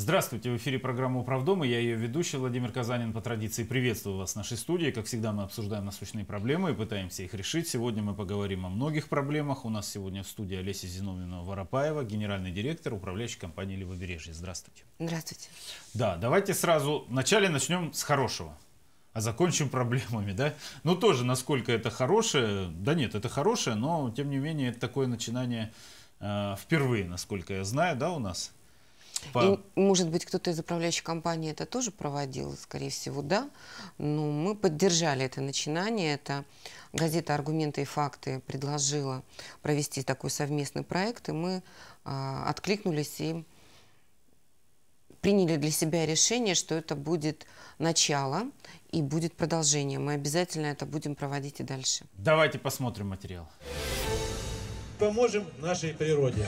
Здравствуйте, в эфире программа «Управдома», я ее ведущий Владимир Казанин. По традиции приветствую вас в нашей студии. Как всегда, мы обсуждаем насущные проблемы и пытаемся их решить. Сегодня мы поговорим о многих проблемах. У нас сегодня в студии Олеся Зиновьевна Воропаева, генеральный директор управляющей компании «Левобережье». Здравствуйте. Здравствуйте. Да, давайте сразу вначале начнем с хорошего. А закончим проблемами, да? Ну тоже, насколько это хорошее, да нет, это хорошее, но тем не менее это такое начинание э, впервые, насколько я знаю, да, у нас? По... И, может быть, кто-то из управляющей компании это тоже проводил, скорее всего, да. Но мы поддержали это начинание. Это газета «Аргументы и факты» предложила провести такой совместный проект, и мы э, откликнулись и приняли для себя решение, что это будет начало и будет продолжение. Мы обязательно это будем проводить и дальше. Давайте посмотрим материал поможем нашей природе.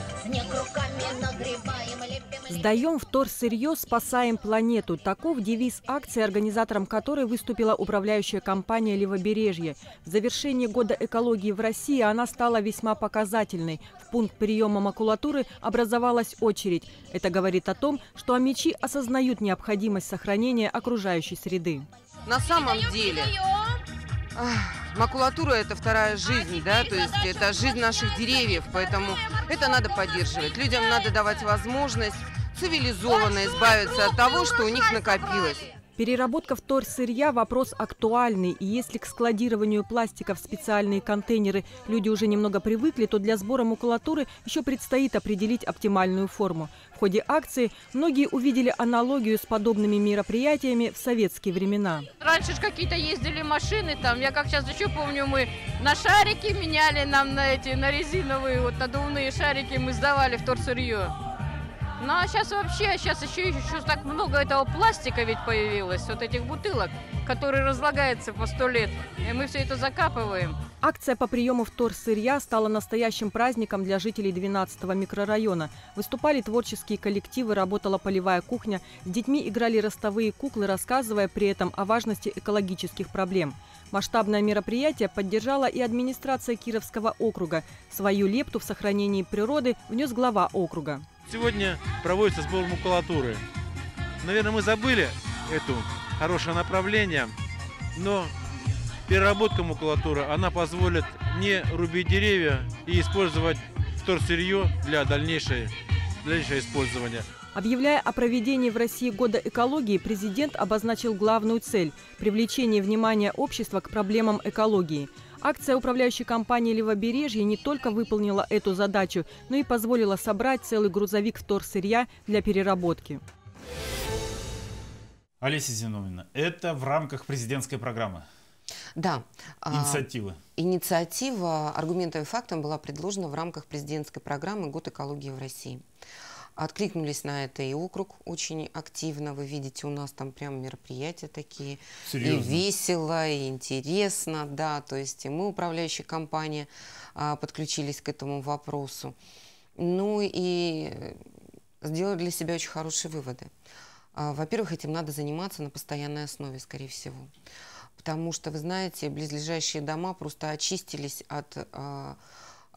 Сдаем втор сырье, спасаем планету. Таков девиз акции, организатором которой выступила управляющая компания «Левобережье». В завершении года экологии в России она стала весьма показательной. В пункт приема макулатуры образовалась очередь. Это говорит о том, что амичи осознают необходимость сохранения окружающей среды. На самом деле макулатура это вторая жизнь, да, то есть это жизнь наших деревьев, поэтому это надо поддерживать. Людям надо давать возможность цивилизованно избавиться от того, что у них накопилось. Переработка вторсырья – вопрос актуальный. И если к складированию пластика в специальные контейнеры люди уже немного привыкли, то для сбора макулатуры еще предстоит определить оптимальную форму. В ходе акции многие увидели аналогию с подобными мероприятиями в советские времена. Раньше же какие-то ездили машины, там, я как сейчас еще помню, мы на шарики меняли нам на эти, на резиновые, вот надувные шарики мы сдавали вторсырье. Ну а сейчас вообще, сейчас еще, еще так много этого пластика ведь появилось, вот этих бутылок, которые разлагаются по сто лет. И мы все это закапываем. Акция по приему вторсырья стала настоящим праздником для жителей 12-го микрорайона. Выступали творческие коллективы, работала полевая кухня. С детьми играли ростовые куклы, рассказывая при этом о важности экологических проблем. Масштабное мероприятие поддержала и администрация Кировского округа. Свою лепту в сохранении природы внес глава округа. Сегодня проводится сбор макулатуры. Наверное, мы забыли эту хорошее направление, но переработка макулатуры, она позволит не рубить деревья и использовать вторсырье для дальнейшей, дальнейшего использования. Объявляя о проведении в России года экологии, президент обозначил главную цель – привлечение внимания общества к проблемам экологии – Акция управляющей компании «Левобережье» не только выполнила эту задачу, но и позволила собрать целый грузовик вторсырья для переработки. Олеся Зиновина, это в рамках президентской программы. Да. Инициатива. А, инициатива аргументом и фактом была предложена в рамках президентской программы «Год экологии в России». Откликнулись на это и округ очень активно. Вы видите, у нас там прям мероприятия такие. Серьезно? И весело, и интересно, да. То есть и мы, управляющая компания, а, подключились к этому вопросу. Ну и э, сделали для себя очень хорошие выводы. А, во-первых, этим надо заниматься на постоянной основе, скорее всего. Потому что, вы знаете, близлежащие дома просто очистились от а,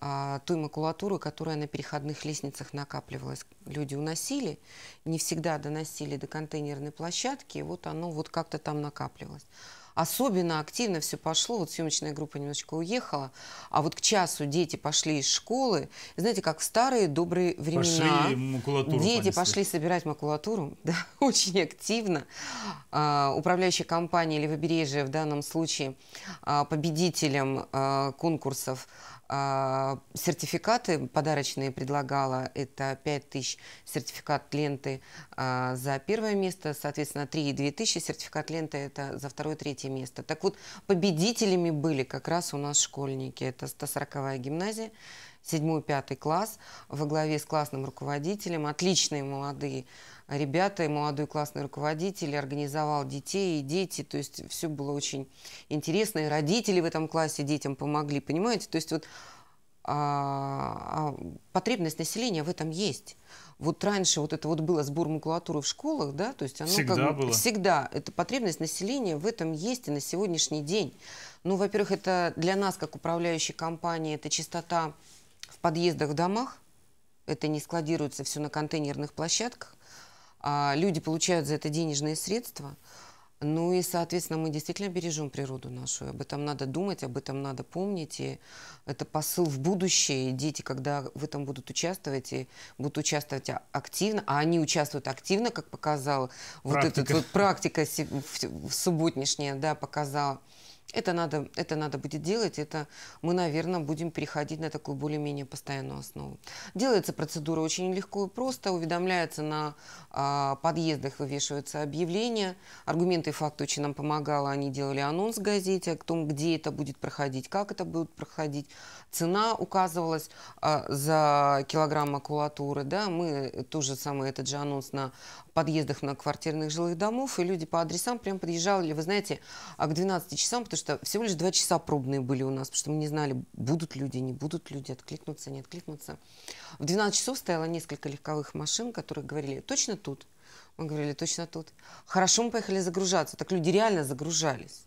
а, той макулатуры, которая на переходных лестницах накапливалась. Люди уносили, не всегда доносили до контейнерной площадки, и вот оно вот как-то там накапливалось. Особенно активно все пошло, вот съемочная группа немножечко уехала, а вот к часу дети пошли из школы, знаете, как в старые добрые времена. Пошли макулатуру Дети понесли. пошли собирать макулатуру, да, очень активно. А, управляющая компания Левобережье в данном случае а, победителем а, конкурсов а, сертификаты подарочные предлагала. Это 5 тысяч сертификат ленты а, за первое место, соответственно, 3 и 2 тысячи сертификат ленты это за второе третье место. Так вот, победителями были как раз у нас школьники. Это 140-я гимназия, 7 пятый класс во главе с классным руководителем. Отличные молодые ребята и молодой классный руководитель организовал детей и дети. То есть все было очень интересно. И родители в этом классе детям помогли, понимаете? То есть вот а, а, потребность населения в этом есть. Вот раньше вот это вот было сбор макулатуры в школах, да, то есть оно всегда как бы, было. всегда. Это потребность населения в этом есть и на сегодняшний день. Ну, во-первых, это для нас, как управляющей компании, это чистота в подъездах, в домах. Это не складируется все на контейнерных площадках. А, люди получают за это денежные средства. Ну и, соответственно, мы действительно бережем природу нашу. Об этом надо думать, об этом надо помнить. И это посыл в будущее. И дети, когда в этом будут участвовать, и будут участвовать а, активно, а они участвуют активно, как показала вот эта вот практика субботнешняя, да, показала это надо, это надо будет делать, это мы, наверное, будем переходить на такую более-менее постоянную основу. Делается процедура очень легко и просто, уведомляется на э, подъездах, вывешиваются объявления, аргументы и факты очень нам помогало, они делали анонс в газете о том, где это будет проходить, как это будет проходить, цена указывалась э, за килограмм макулатуры, да, мы тоже самое этот же анонс на подъездах многоквартирных жилых домов, и люди по адресам прям подъезжали, вы знаете, а к 12 часам, потому что всего лишь 2 часа пробные были у нас, потому что мы не знали, будут люди, не будут люди, откликнуться не откликнуться В 12 часов стояло несколько легковых машин, которые говорили, точно тут. Мы говорили, точно тут. Хорошо, мы поехали загружаться. Так люди реально загружались.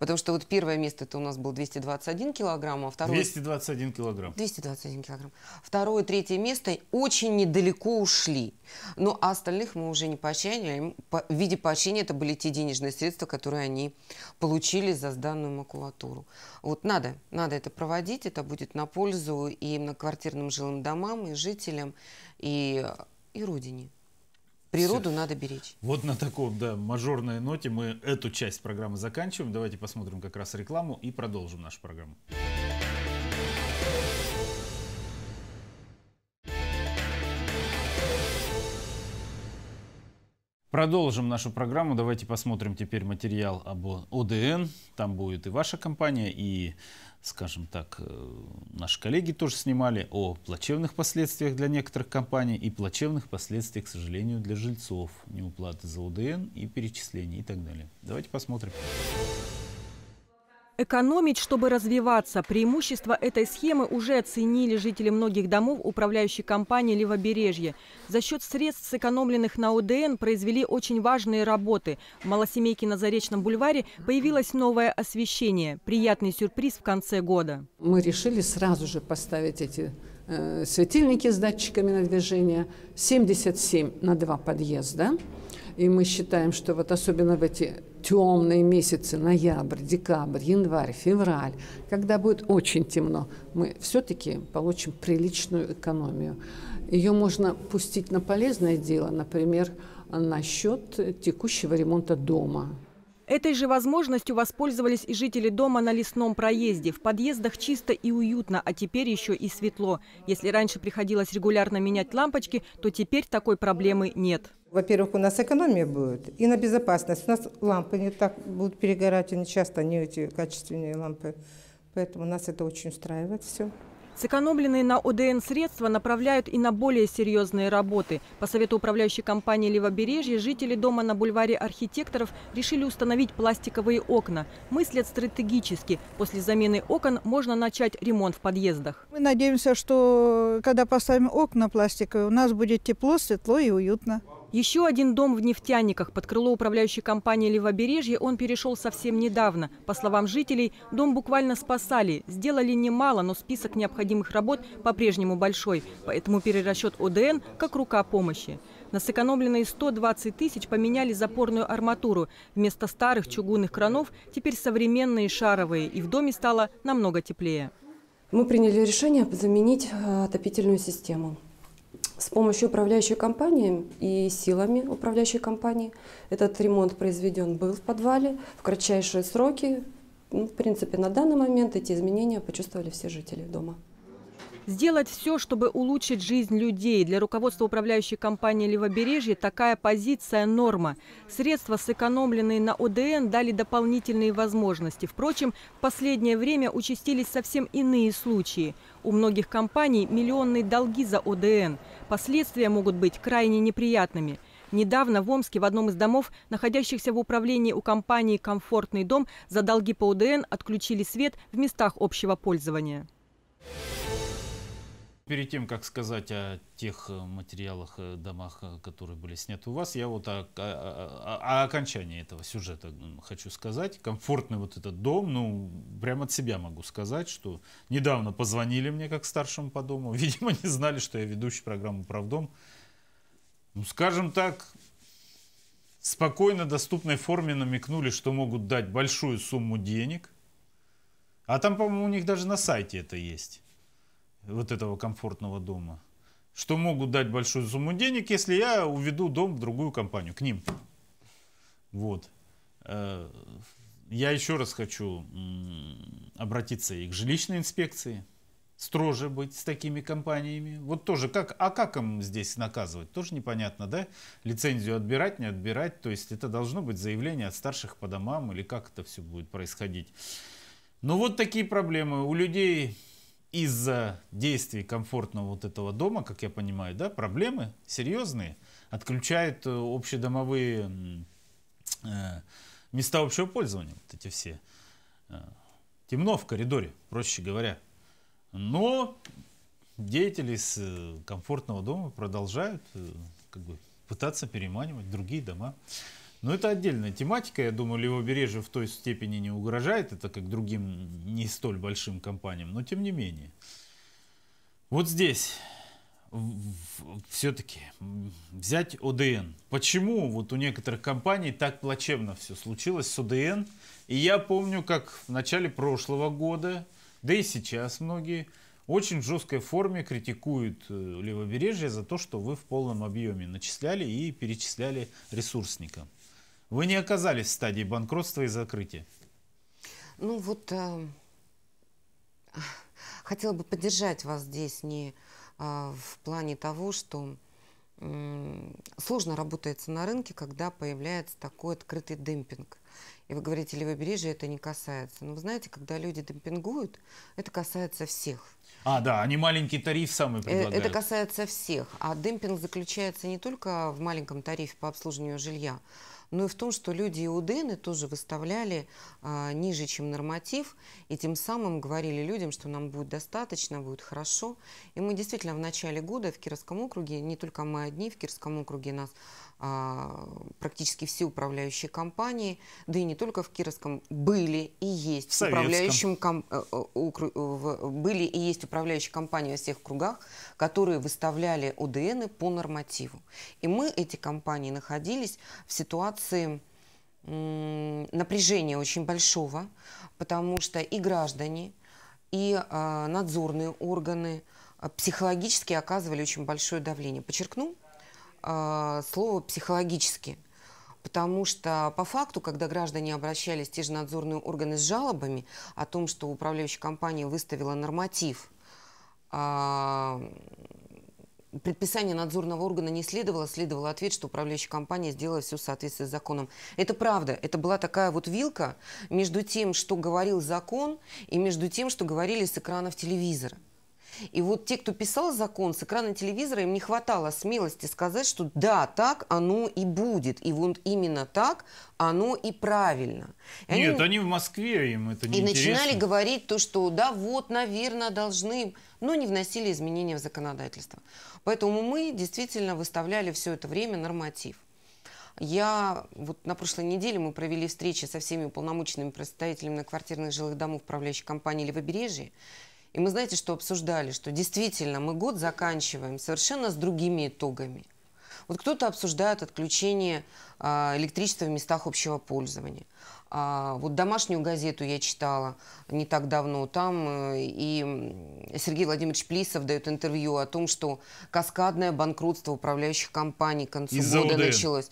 Потому что вот первое место это у нас был 221 килограмм, а второе... 221 килограмм. 221 килограмм. Второе, третье место очень недалеко ушли. но остальных мы уже не поощряли. А в виде поощрения это были те денежные средства, которые они получили за сданную макулатуру. Вот надо, надо это проводить, это будет на пользу и многоквартирным жилым домам, и жителям, и, и родине. Природу Все. надо беречь. Вот на таком, да, мажорной ноте мы эту часть программы заканчиваем. Давайте посмотрим как раз рекламу и продолжим нашу программу. Продолжим нашу программу. Давайте посмотрим теперь материал об ОДН. Там будет и ваша компания, и скажем так, э, наши коллеги тоже снимали о плачевных последствиях для некоторых компаний и плачевных последствиях, к сожалению, для жильцов, неуплаты за УДН и перечисления и так далее. Давайте посмотрим. Экономить, чтобы развиваться. преимущества этой схемы уже оценили жители многих домов управляющей компании «Левобережье». За счет средств, сэкономленных на ОДН, произвели очень важные работы. В Малосемейке на Заречном бульваре появилось новое освещение. Приятный сюрприз в конце года. Мы решили сразу же поставить эти э, светильники с датчиками на движение. 77 на два подъезда. И мы считаем, что вот особенно в эти темные месяцы, ноябрь, декабрь, январь, февраль, когда будет очень темно, мы все-таки получим приличную экономию. Ее можно пустить на полезное дело, например, на счет текущего ремонта дома. Этой же возможностью воспользовались и жители дома на лесном проезде. В подъездах чисто и уютно, а теперь еще и светло. Если раньше приходилось регулярно менять лампочки, то теперь такой проблемы нет. Во-первых, у нас экономия будет и на безопасность. У нас лампы не так будут перегорать, они часто не эти качественные лампы. Поэтому нас это очень устраивает все. Сэкономленные на ОДН средства направляют и на более серьезные работы. По совету управляющей компании «Левобережье» жители дома на бульваре архитекторов решили установить пластиковые окна. Мыслят стратегически. После замены окон можно начать ремонт в подъездах. Мы надеемся, что когда поставим окна пластиковые, у нас будет тепло, светло и уютно. Еще один дом в нефтяниках под крыло управляющей компании «Левобережье» он перешел совсем недавно. По словам жителей, дом буквально спасали. Сделали немало, но список необходимых работ по-прежнему большой. Поэтому перерасчет ОДН как рука помощи. На сэкономленные 120 тысяч поменяли запорную арматуру. Вместо старых чугунных кранов теперь современные шаровые. И в доме стало намного теплее. Мы приняли решение заменить э, отопительную систему. С помощью управляющей компании и силами управляющей компании этот ремонт произведен был в подвале в кратчайшие сроки. Ну, в принципе, на данный момент эти изменения почувствовали все жители дома. Сделать все, чтобы улучшить жизнь людей. Для руководства управляющей компании «Левобережье» такая позиция – норма. Средства, сэкономленные на ОДН, дали дополнительные возможности. Впрочем, в последнее время участились совсем иные случаи. У многих компаний миллионные долги за ОДН. Последствия могут быть крайне неприятными. Недавно в Омске в одном из домов, находящихся в управлении у компании «Комфортный дом», за долги по ОДН отключили свет в местах общего пользования перед тем, как сказать о тех э, материалах, э, домах, э, которые были сняты у вас, я вот о, о, о окончании этого сюжета хочу сказать. Комфортный вот этот дом, ну, прямо от себя могу сказать, что недавно позвонили мне как старшему по дому, видимо, не знали, что я ведущий программы «Правдом». Ну, скажем так, спокойно, доступной форме намекнули, что могут дать большую сумму денег. А там, по-моему, у них даже на сайте это есть вот этого комфортного дома, что могут дать большую сумму денег, если я уведу дом в другую компанию, к ним. Вот. Э, я еще раз хочу обратиться и к жилищной инспекции, строже быть с такими компаниями. Вот тоже, как, а как им здесь наказывать, тоже непонятно, да? Лицензию отбирать, не отбирать, то есть это должно быть заявление от старших по домам или как это все будет происходить. Но вот такие проблемы. У людей из-за действий комфортного вот этого дома, как я понимаю, да, проблемы серьезные, отключают э, общедомовые э, места общего пользования, вот эти все. Э, темно в коридоре, проще говоря. Но деятели с комфортного дома продолжают как бы, пытаться переманивать другие дома. Но ну, это отдельная тематика. Я думаю, левобережье в той степени не угрожает. Это как другим не столь большим компаниям. Но тем не менее. Вот здесь все-таки взять ОДН. Почему вот у некоторых компаний так плачевно все случилось с ОДН? И я помню, как в начале прошлого года, да и сейчас многие, очень в жесткой форме критикуют э, левобережье за то, что вы в полном объеме начисляли и перечисляли ресурсникам. Вы не оказались в стадии банкротства и закрытия. Ну вот э, хотела бы поддержать вас здесь не э, в плане того, что э, сложно работается на рынке, когда появляется такой открытый демпинг. И вы говорите, левобережье это не касается. Но вы знаете, когда люди демпингуют, это касается всех. А, да, они маленький тариф самый э, предлагают. Это касается всех. А демпинг заключается не только в маленьком тарифе по обслуживанию жилья, но ну и в том, что люди Иудены тоже выставляли а, ниже, чем норматив, и тем самым говорили людям, что нам будет достаточно, будет хорошо. И мы действительно в начале года в Кировском округе, не только мы одни, в Кировском округе нас а, практически все управляющие компании, да и не только в Кировском, были и есть в управляющим ком, укру, э, э, э, в, были и есть управляющие компании во всех кругах, которые выставляли ОДНы по нормативу. И мы, эти компании, находились в ситуации, ситуации напряжения очень большого, потому что и граждане, и а, надзорные органы а, психологически оказывали очень большое давление. Подчеркну а, слово «психологически», потому что по факту, когда граждане обращались в те же надзорные органы с жалобами о том, что управляющая компания выставила норматив предписание надзорного органа не следовало, следовал ответ, что управляющая компания сделала все в соответствии с законом. Это правда. Это была такая вот вилка между тем, что говорил закон, и между тем, что говорили с экранов телевизора. И вот те, кто писал закон с экрана телевизора, им не хватало смелости сказать, что да, так оно и будет. И вот именно так оно и правильно. И Нет, они... они в Москве, им это не И интересно. начинали говорить то, что да, вот, наверное, должны но не вносили изменения в законодательство. Поэтому мы действительно выставляли все это время норматив. Я вот на прошлой неделе мы провели встречи со всеми уполномоченными представителями на квартирных жилых домов управляющей компании «Левобережье». И мы, знаете, что обсуждали? Что действительно мы год заканчиваем совершенно с другими итогами. Вот кто-то обсуждает отключение а, электричества в местах общего пользования. А вот домашнюю газету я читала не так давно. Там э, и Сергей Владимирович Плисов дает интервью о том, что каскадное банкротство управляющих компаний к концу года началось.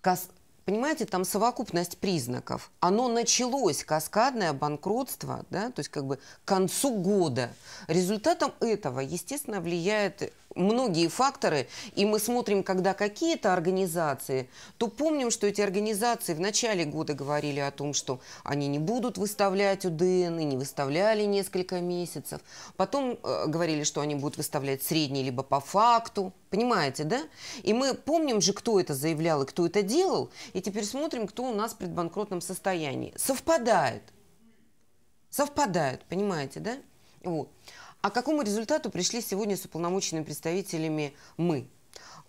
Кас... Понимаете, там совокупность признаков. Оно началось, каскадное банкротство, да, то есть как бы к концу года. Результатом этого, естественно, влияет многие факторы, и мы смотрим, когда какие-то организации, то помним, что эти организации в начале года говорили о том, что они не будут выставлять УДН, и не выставляли несколько месяцев. Потом э, говорили, что они будут выставлять средний либо по факту, Понимаете, да? И мы помним же, кто это заявлял и кто это делал, и теперь смотрим, кто у нас в предбанкротном состоянии. Совпадает. Совпадает, понимаете, да? Вот. А к какому результату пришли сегодня с уполномоченными представителями мы?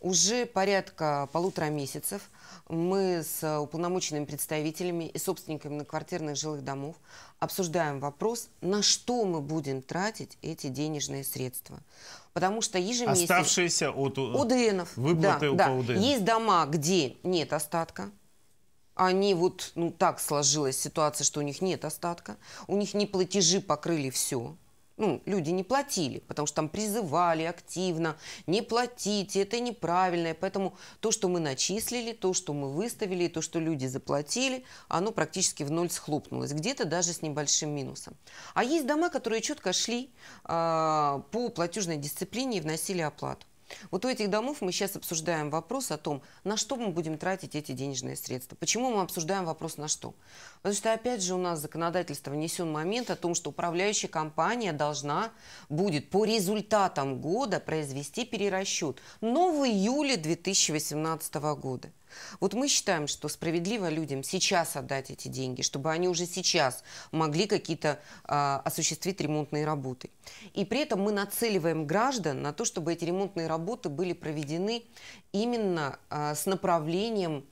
Уже порядка полутора месяцев мы с уполномоченными представителями и собственниками квартирных жилых домов обсуждаем вопрос, на что мы будем тратить эти денежные средства. Потому что ежемесячно... Оставшиеся от УДНов. Выплаты да, да. УДН. Есть дома, где нет остатка, они вот, ну так сложилась ситуация, что у них нет остатка, у них не платежи покрыли все, ну, люди не платили, потому что там призывали активно, не платите, это неправильное, поэтому то, что мы начислили, то, что мы выставили, то, что люди заплатили, оно практически в ноль схлопнулось, где-то даже с небольшим минусом. А есть дома, которые четко шли э, по платежной дисциплине и вносили оплату. Вот у этих домов мы сейчас обсуждаем вопрос о том, на что мы будем тратить эти денежные средства. Почему мы обсуждаем вопрос на что? Потому что, опять же, у нас законодательство внесен момент о том, что управляющая компания должна будет по результатам года произвести перерасчет. Но в июле 2018 года. Вот мы считаем, что справедливо людям сейчас отдать эти деньги, чтобы они уже сейчас могли какие-то э, осуществить ремонтные работы. И при этом мы нацеливаем граждан на то, чтобы эти ремонтные работы были проведены именно э, с направлением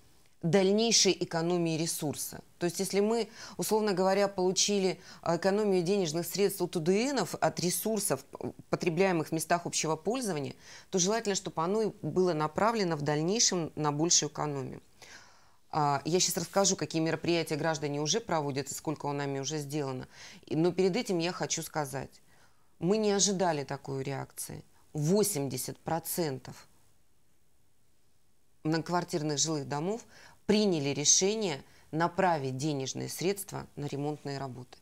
дальнейшей экономии ресурса. То есть если мы, условно говоря, получили а, экономию денежных средств у ТУДНов от ресурсов, потребляемых в местах общего пользования, то желательно, чтобы оно и было направлено в дальнейшем на большую экономию. А, я сейчас расскажу, какие мероприятия граждане уже проводят и сколько у нами уже сделано. Но перед этим я хочу сказать, мы не ожидали такую реакции. 80% многоквартирных жилых домов приняли решение направить денежные средства на ремонтные работы.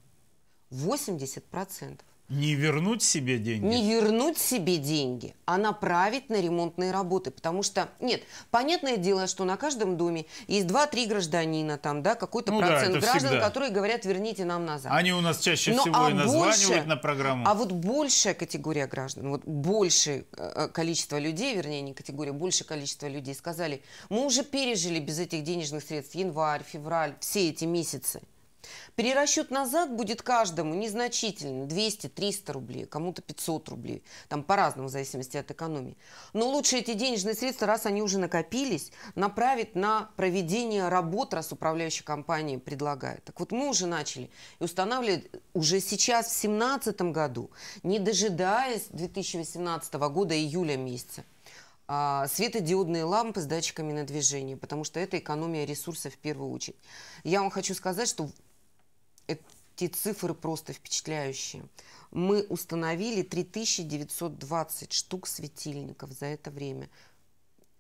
80%. процентов не вернуть себе деньги? Не вернуть себе деньги, а направить на ремонтные работы. Потому что, нет, понятное дело, что на каждом доме есть 2-3 гражданина, там, да, какой-то ну процент да, граждан, всегда. которые говорят, верните нам назад. Они у нас чаще Но, всего а и названивают на программу. А вот большая категория граждан, вот большее э, количество людей, вернее, не категория, большее количество людей сказали, мы уже пережили без этих денежных средств январь, февраль, все эти месяцы. Перерасчет назад будет каждому незначительно, 200-300 рублей, кому-то 500 рублей, там по-разному, в зависимости от экономии. Но лучше эти денежные средства, раз они уже накопились, направить на проведение работ, раз управляющая компания предлагает. Так вот мы уже начали и устанавливать уже сейчас, в 2017 году, не дожидаясь 2018 года, июля месяца, а, светодиодные лампы с датчиками на движение, потому что это экономия ресурсов в первую очередь. Я вам хочу сказать, что эти цифры просто впечатляющие. Мы установили 3920 штук светильников за это время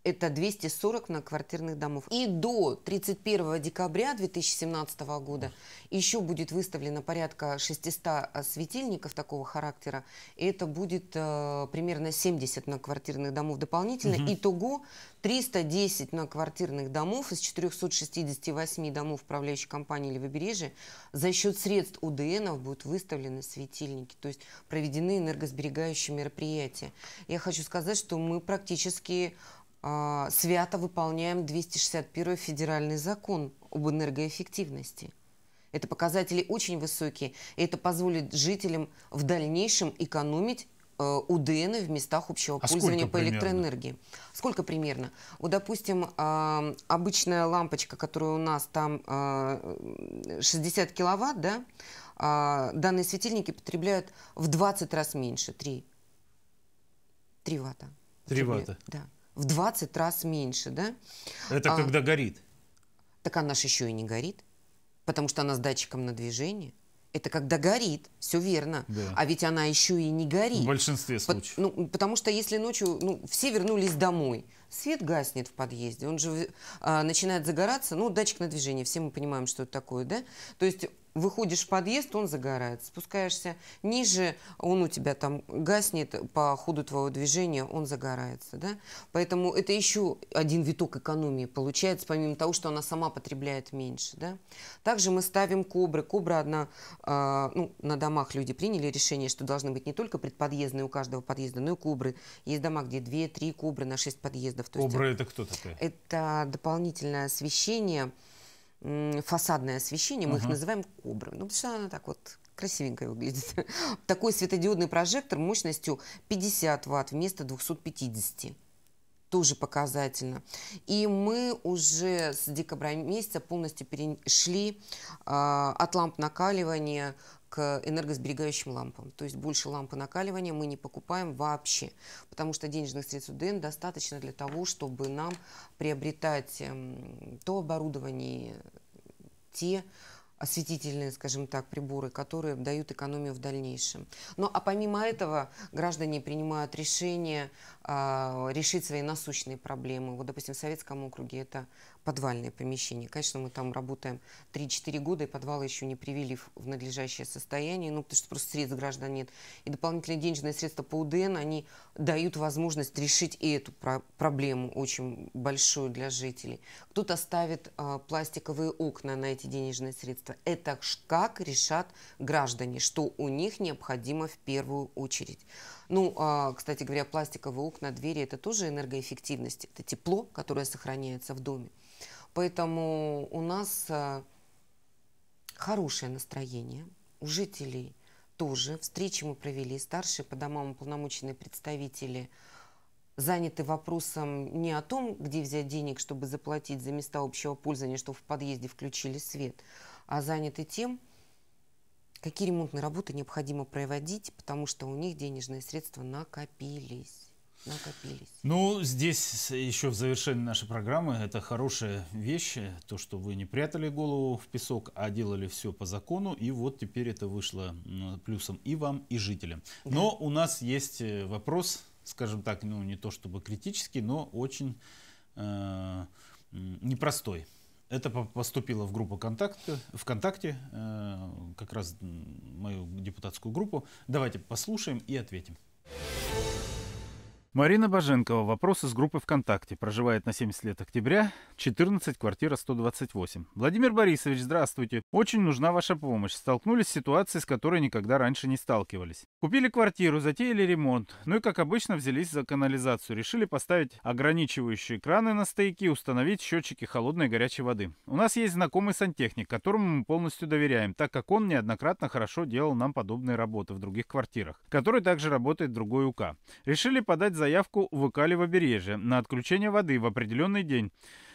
это 240 квартирных домов. И до 31 декабря 2017 года еще будет выставлено порядка 600 э, светильников такого характера. это будет э, примерно 70 квартирных домов дополнительно. Угу. Итого 310 квартирных домов из 468 домов управляющей компании «Левобережье» за счет средств УДНов будут выставлены светильники. То есть проведены энергосберегающие мероприятия. Я хочу сказать, что мы практически а, свято выполняем 261 федеральный закон об энергоэффективности. Это показатели очень высокие, и это позволит жителям в дальнейшем экономить э, УДН в местах общего а пользования по примерно? электроэнергии. Сколько примерно? Вот, допустим, а, обычная лампочка, которая у нас там 60 э, киловатт, да, а, данные светильники потребляют в 20 раз меньше, 3. 3 ватта. 3 ватта. Да в 20 раз меньше, да? Это а, когда горит. Так она же еще и не горит, потому что она с датчиком на движение. Это когда горит, все верно. Да. А ведь она еще и не горит. В большинстве случаев. По, ну, потому что если ночью ну, все вернулись домой, свет гаснет в подъезде, он же а, начинает загораться, ну, датчик на движение, все мы понимаем, что это такое, да? То есть выходишь в подъезд, он загорается. Спускаешься ниже, он у тебя там гаснет по ходу твоего движения, он загорается. Да? Поэтому это еще один виток экономии получается, помимо того, что она сама потребляет меньше. Да? Также мы ставим кобры. Кобра одна, э, ну, на домах люди приняли решение, что должны быть не только предподъездные у каждого подъезда, но и кобры. Есть дома, где 2-3 кобры на 6 подъездов. То кобры есть, это кто такой? Это дополнительное освещение фасадное освещение, мы угу. их называем кобрами. Ну, потому что она так вот красивенько выглядит. Такой светодиодный прожектор мощностью 50 ватт вместо 250 тоже показательно. И мы уже с декабря месяца полностью перешли э, а, от ламп накаливания к энергосберегающим лампам. То есть больше лампы накаливания мы не покупаем вообще, потому что денежных средств ДН достаточно для того, чтобы нам приобретать эм, то оборудование, те осветительные, скажем так, приборы, которые дают экономию в дальнейшем. Ну а помимо этого граждане принимают решение э, решить свои насущные проблемы. Вот, допустим, в Советском округе это подвальное помещение. Конечно, мы там работаем 3-4 года, и подвалы еще не привели в надлежащее состояние, ну, потому что просто средств граждан нет. И дополнительные денежные средства по УДН, они дают возможность решить и эту про проблему очень большую для жителей. Кто-то ставит э, пластиковые окна на эти денежные средства. Это как решат граждане, что у них необходимо в первую очередь. Ну, а, кстати говоря, пластиковые окна, двери – это тоже энергоэффективность, это тепло, которое сохраняется в доме. Поэтому у нас а, хорошее настроение, у жителей тоже. Встречи мы провели, старшие по домам уполномоченные представители заняты вопросом не о том, где взять денег, чтобы заплатить за места общего пользования, чтобы в подъезде включили свет, а заняты тем, какие ремонтные работы необходимо проводить, потому что у них денежные средства накопились накопились. Ну, здесь еще в завершении нашей программы это хорошая вещь, то, что вы не прятали голову в песок, а делали все по закону, и вот теперь это вышло плюсом и вам, и жителям. Да. Но у нас есть э, вопрос, скажем так, ну не то чтобы критический, но очень э, непростой. Это поступило в группу контакта, ВКонтакте, э, как раз мою депутатскую группу. Давайте послушаем и ответим. Марина Баженкова, вопрос из группы ВКонтакте. Проживает на 70 лет октября, 14, квартира 128. Владимир Борисович, здравствуйте. Очень нужна ваша помощь. Столкнулись с ситуацией, с которой никогда раньше не сталкивались. Купили квартиру, затеяли ремонт. Ну и как обычно взялись за канализацию. Решили поставить ограничивающие краны на стояки, установить счетчики холодной и горячей воды. У нас есть знакомый сантехник, которому мы полностью доверяем, так как он неоднократно хорошо делал нам подобные работы в других квартирах, который также работает другой УК. Решили подать заявку в ВК «Левобережье» на отключение воды в определенный день.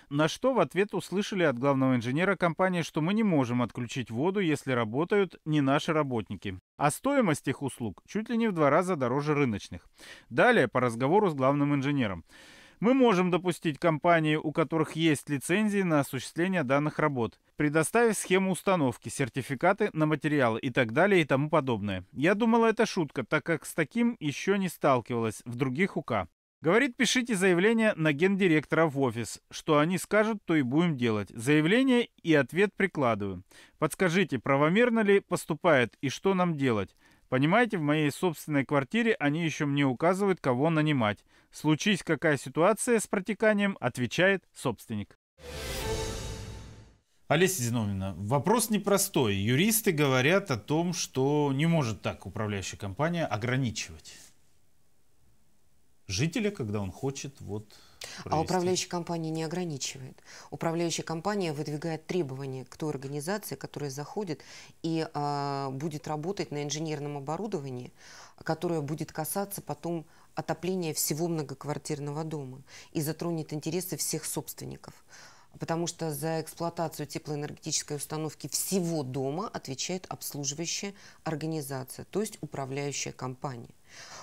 На что в ответ услышали от главного инженера компании, что мы не можем отключить воду, если работают не наши работники. А стоимость их услуг чуть ли не в два раза дороже рыночных. Далее по разговору с главным инженером. Мы можем допустить компании, у которых есть лицензии на осуществление данных работ, предоставив схему установки, сертификаты на материалы и так далее и тому подобное. Я думала, это шутка, так как с таким еще не сталкивалась в других УК. Говорит, пишите заявление на гендиректора в офис. Что они скажут, то и будем делать. Заявление и ответ прикладываю. Подскажите, правомерно ли поступает и что нам делать? Понимаете, в моей собственной квартире они еще мне указывают, кого нанимать. Случись какая ситуация с протеканием, отвечает собственник. Олеся Зиновина, вопрос непростой. Юристы говорят о том, что не может так управляющая компания ограничивать жителя, когда он хочет вот провести. А управляющая компания не ограничивает. Управляющая компания выдвигает требования к той организации, которая заходит и э, будет работать на инженерном оборудовании, которое будет касаться потом отопления всего многоквартирного дома и затронет интересы всех собственников потому что за эксплуатацию теплоэнергетической установки всего дома отвечает обслуживающая организация, то есть управляющая компания.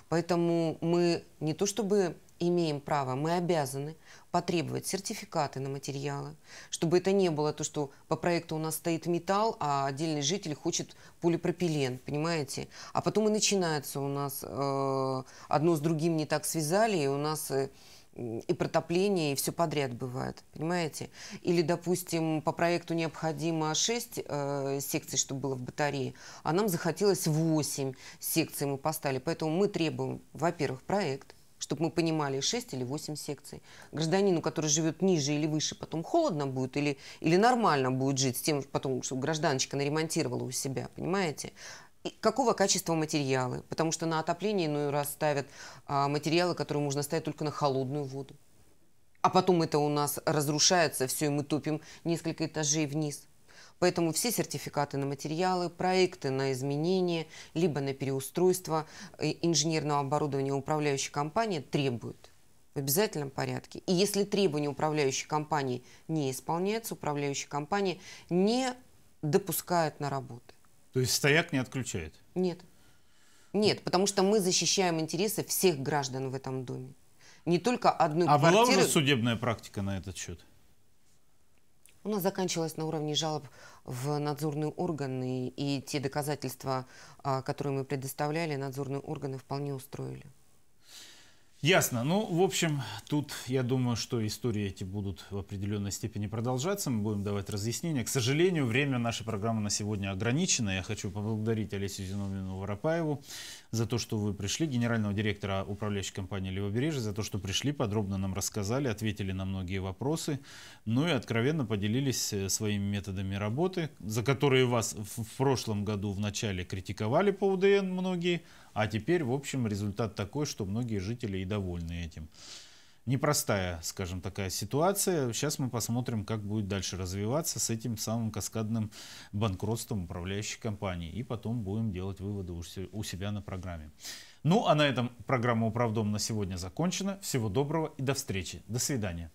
Поэтому мы не то чтобы имеем право, мы обязаны потребовать сертификаты на материалы, чтобы это не было то, что по проекту у нас стоит металл, а отдельный житель хочет полипропилен, понимаете? А потом и начинается у нас э, одно с другим не так связали, и у нас... Э, и протопление, и все подряд бывает, понимаете? Или, допустим, по проекту необходимо 6 э, секций, чтобы было в батарее, а нам захотелось 8 секций мы поставили. Поэтому мы требуем, во-первых, проект – чтобы мы понимали, 6 или 8 секций. Гражданину, который живет ниже или выше, потом холодно будет или, или нормально будет жить с тем, потом, чтобы гражданочка наремонтировала у себя, понимаете? И какого качества материалы? Потому что на отопление ну, раз ставят а, материалы, которые можно ставить только на холодную воду. А потом это у нас разрушается все, и мы тупим несколько этажей вниз. Поэтому все сертификаты на материалы, проекты на изменение, либо на переустройство э, инженерного оборудования управляющей компании требуют в обязательном порядке. И если требования управляющей компании не исполняются, управляющая компания не допускает на работу. То есть стояк не отключает? Нет. Нет, потому что мы защищаем интересы всех граждан в этом доме. Не только одной а квартиры. А была уже судебная практика на этот счет? у нас заканчивалось на уровне жалоб в надзорные органы, и те доказательства, а, которые мы предоставляли, надзорные органы вполне устроили. Ясно. Ну, в общем, тут я думаю, что истории эти будут в определенной степени продолжаться. Мы будем давать разъяснения. К сожалению, время нашей программы на сегодня ограничено. Я хочу поблагодарить Олесю Зиновину Воропаеву за то, что вы пришли, генерального директора управляющей компании «Левобережье», за то, что пришли, подробно нам рассказали, ответили на многие вопросы, ну и откровенно поделились э, своими методами работы, за которые вас в прошлом году в начале критиковали по УДН многие, а теперь, в общем, результат такой, что многие жители и довольны этим. Непростая, скажем, такая ситуация. Сейчас мы посмотрим, как будет дальше развиваться с этим самым каскадным банкротством управляющей компании. И потом будем делать выводы у себя на программе. Ну, а на этом программа «Управдом» на сегодня закончена. Всего доброго и до встречи. До свидания.